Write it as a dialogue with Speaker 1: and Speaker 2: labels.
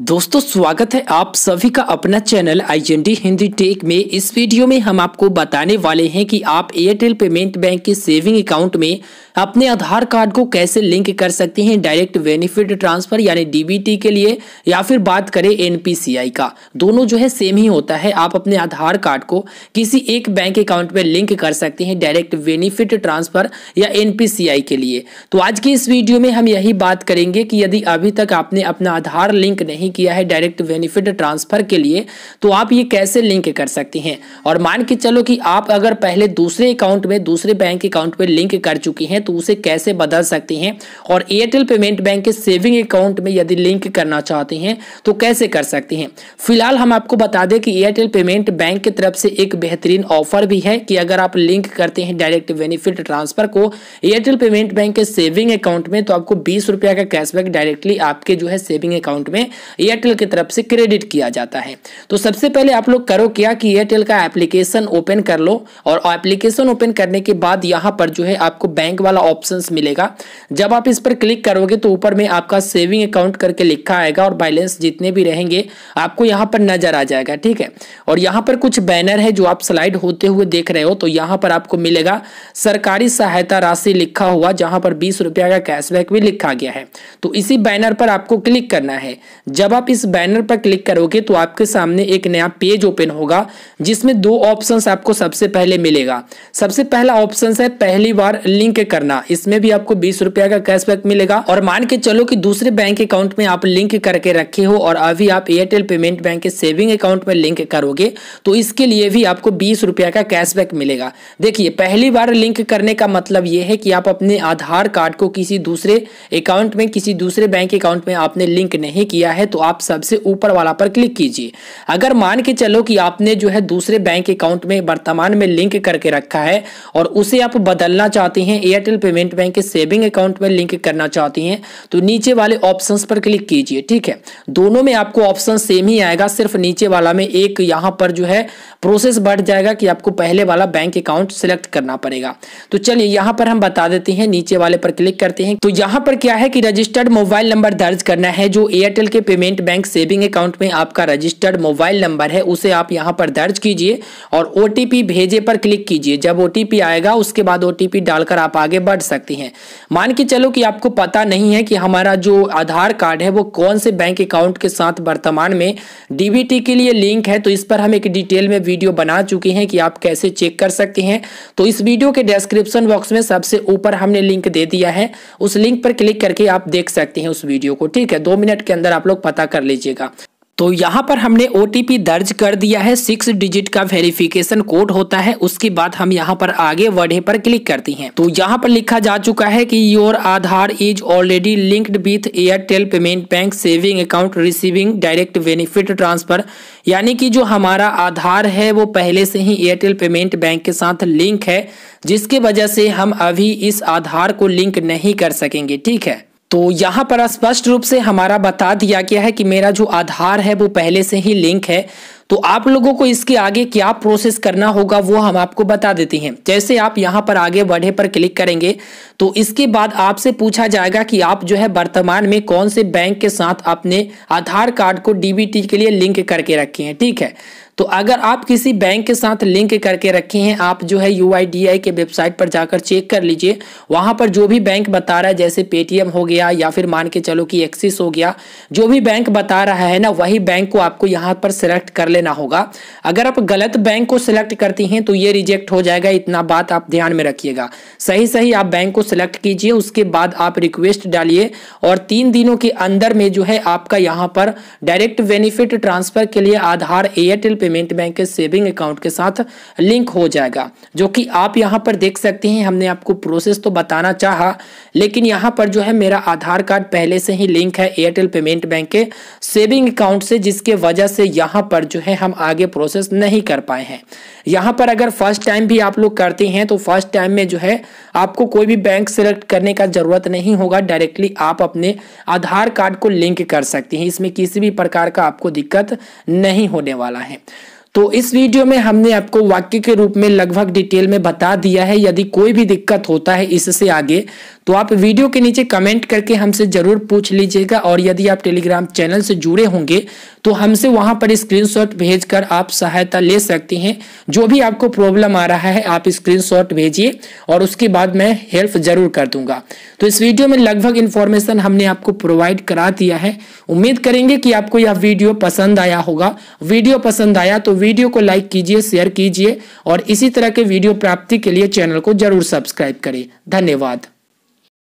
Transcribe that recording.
Speaker 1: दोस्तों स्वागत है आप सभी का अपना चैनल आईजेंडी हिंदी टेक में इस वीडियो में हम आपको बताने वाले हैं कि आप एयरटेल पेमेंट बैंक के सेविंग अकाउंट में अपने आधार कार्ड को कैसे लिंक कर सकते हैं डायरेक्ट बेनिफिट ट्रांसफर यानी डीबीटी के लिए या फिर बात करें एनपीसीआई का दोनों जो है सेम ही होता है आप अपने आधार कार्ड को किसी एक बैंक अकाउंट में लिंक कर सकते हैं डायरेक्ट बेनिफिट ट्रांसफर या एनपीसीआई के लिए तो आज की इस वीडियो में हम यही बात करेंगे कि यदि अभी तक आपने अपना आधार लिंक नहीं नहीं किया है डायरेक्ट बेनिफिट ट्रांसफर के लिए तो आप ये कैसे लिंक कर सकते हैं और मान के चलो कि आप अगर पहले दूसरे अकाउंट में दूसरे बैंक अकाउंट में लिंक कर चुकी हैं तो उसे कैसे बदल सकते हैं और एयरटेल पेमेंट बैंक के सेविंग अकाउंट में यदि लिंक करना चाहते हैं तो कैसे कर सकते हैं फिलहाल हम आपको बता दें कि एयरटेल पेमेंट बैंक की तरफ से एक बेहतरीन ऑफर भी है कि अगर आप लिंक करते हैं डायरेक्ट बेनिफिट ट्रांसफर को एयरटेल पेमेंट बैंक के सेविंग अकाउंट में तो आपको बीस का कैशबैक डायरेक्टली आपके जो है सेविंग अकाउंट में एयरटेल की तरफ से क्रेडिट किया जाता है तो सबसे पहले आप लोग करो क्या कि एयरटेल का एप्लीकेशन ओपन कर लो और एप्लीकेशन ओपन करने के बाद यहाँ पर जो है आपको बैंक वाला ऑप्शन मिलेगा जब आप इस पर क्लिक करोगे तो ऊपर में आपका सेविंग अकाउंट करके लिखा आएगा और बैलेंस जितने भी रहेंगे आपको यहाँ पर नजर आ जाएगा ठीक है और यहाँ पर कुछ बैनर है जो आप स्लाइड होते हुए देख रहे हो तो यहाँ पर आपको मिलेगा सरकारी सहायता राशि लिखा हुआ जहां पर बीस रुपया का कैशबैक भी लिखा गया है तो इसी बैनर पर आपको क्लिक करना है जब जब आप इस बैनर पर क्लिक करोगे तो आपके सामने एक नया पेज ओपन होगा जिसमें दो ऑप्शंस आपको सबसे पहले मिलेगा सबसे पहला ऑप्शन है पहली बार लिंक करना इसमें भी आपको बीस रुपया का कैशबैक मिलेगा और मान के चलो कि दूसरे बैंक अकाउंट में आप लिंक करके रखे हो और अभी आप एयरटेल पेमेंट बैंक के सेविंग अकाउंट में लिंक करोगे तो इसके लिए भी आपको बीस रुपया का कैशबैक मिलेगा देखिए पहली बार लिंक करने का मतलब यह है कि आप अपने आधार कार्ड को किसी दूसरे अकाउंट में किसी दूसरे बैंक अकाउंट में आपने लिंक नहीं किया है तो तो आप सबसे ऊपर वाला पर क्लिक कीजिए अगर मान के चलो कि आपने जो है दूसरे बैंक अकाउंट में वर्तमान में लिंक करके रखा है और उसे आप बदलना चाहते हैं एयरटेल पेमेंट बैंक के सेविंग अकाउंट में लिंक करना चाहते हैं तो नीचे वाले ऑप्शन पर क्लिक कीजिए ठीक है दोनों में आपको ऑप्शन सेम ही आएगा सिर्फ नीचे वाला में एक यहाँ पर जो है प्रोसेस बढ़ जाएगा कि आपको पहले वाला बैंक अकाउंट सिलेक्ट करना पड़ेगा तो चलिए यहाँ पर हम बता देते हैं नीचे वाले पर क्लिक करते हैं तो यहाँ पर क्या है कि रजिस्टर्ड मोबाइल नंबर दर्ज करना है जो एयरटेल के payment payment bank saving account में आपका रजिस्टर्ड मोबाइल नंबर है उसे आप यहाँ पर दर्ज कीजिए और ओ भेजे पर क्लिक कीजिए जब ओ आएगा उसके बाद ओ डालकर आप आगे बढ़ सकती हैं मान के चलो कि आपको पता नहीं है कि हमारा जो आधार कार्ड है वो कौन से बैंक अकाउंट के साथ वर्तमान में डीबीटी के लिए लिंक है तो इस पर हम एक डिटेल में वीडियो बना चुके हैं कि आप कैसे चेक कर सकते हैं तो इस वीडियो के डिस्क्रिप्शन बॉक्स में सबसे ऊपर हमने लिंक दे दिया है उस लिंक पर क्लिक करके आप देख सकते हैं उस वीडियो को ठीक है दो मिनट के अंदर आप लोग पता पता कर लीजिएगा तो यहाँ पर हमने ओ दर्ज कर दिया है सिक्स डिजिट का वेरिफिकेशन कोड होता है उसके बाद हम यहाँ पर आगे वर्डे पर क्लिक करती हैं तो यहाँ पर लिखा जा चुका है कि your Aadhaar is already linked with Airtel payment bank saving account receiving direct benefit transfer यानी कि जो हमारा आधार है वो पहले से ही एयरटेल पेमेंट बैंक के साथ लिंक है जिसके वजह से हम अभी इस आधार को लिंक नहीं कर सकेंगे ठीक है तो यहाँ पर स्पष्ट रूप से हमारा बता दिया गया है कि मेरा जो आधार है वो पहले से ही लिंक है तो आप लोगों को इसके आगे क्या प्रोसेस करना होगा वो हम आपको बता देते हैं जैसे आप यहाँ पर आगे बढ़े पर क्लिक करेंगे तो इसके बाद आपसे पूछा जाएगा कि आप जो है वर्तमान में कौन से बैंक के साथ अपने आधार कार्ड को डीबीटी के लिए लिंक करके रखे हैं ठीक है तो अगर आप किसी बैंक के साथ लिंक करके रखे हैं आप जो है यू के वेबसाइट पर जाकर चेक कर लीजिए वहां पर जो भी बैंक बता रहा है जैसे पेटीएम हो गया या फिर मान के चलो कि एक्सिस हो गया जो भी बैंक बता रहा है ना वही बैंक को आपको यहाँ पर सिलेक्ट कर लेना होगा अगर आप गलत बैंक को सिलेक्ट करती हैं तो ये रिजेक्ट हो जाएगा इतना बात आप ध्यान में रखिएगा सही सही आप बैंक को सिलेक्ट कीजिए उसके बाद आप रिक्वेस्ट डालिए और तीन दिनों के अंदर में जो है आपका यहाँ पर डायरेक्ट बेनिफिट ट्रांसफर के लिए आधार एयरटेल पेमेंट बैंक के सेविंग अकाउंट के साथ लिंक हो जाएगा जो कि आप यहाँ पर देख सकते हैं हमने आपको प्रोसेस तो बताना चाह लेकिन यहाँ पर जो है मेरा आधार कार्ड पहले से ही लिंक है एयरटेल पेमेंट बैंक के सेविंग अकाउंट से जिसके वजह से यहाँ पर जो है हम आगे प्रोसेस नहीं कर पाए हैं यहाँ पर अगर फर्स्ट टाइम भी आप लोग करते हैं तो फर्स्ट टाइम में जो है आपको कोई भी बैंक सेलेक्ट करने का ज़रूरत नहीं होगा डायरेक्टली आप अपने आधार कार्ड को लिंक कर सकते हैं इसमें किसी भी प्रकार का आपको दिक्कत नहीं होने वाला है तो इस वीडियो में हमने आपको वाक्य के रूप में लगभग डिटेल में बता दिया है यदि कोई भी दिक्कत होता है इससे आगे तो आप वीडियो के नीचे कमेंट करके हमसे जरूर पूछ लीजिएगा और यदि आप टेलीग्राम चैनल से जुड़े होंगे तो हमसे वहां पर स्क्रीनशॉट भेजकर आप सहायता ले सकते हैं जो भी आपको प्रॉब्लम आ रहा है आप स्क्रीनशॉट भेजिए और उसके बाद मैं हेल्प जरूर कर दूंगा तो इस वीडियो में लगभग इन्फॉर्मेशन हमने आपको प्रोवाइड करा दिया है उम्मीद करेंगे कि आपको यह वीडियो पसंद आया होगा वीडियो पसंद आया तो वीडियो को लाइक कीजिए शेयर कीजिए और इसी तरह के वीडियो प्राप्ति के लिए चैनल को जरूर सब्सक्राइब करें धन्यवाद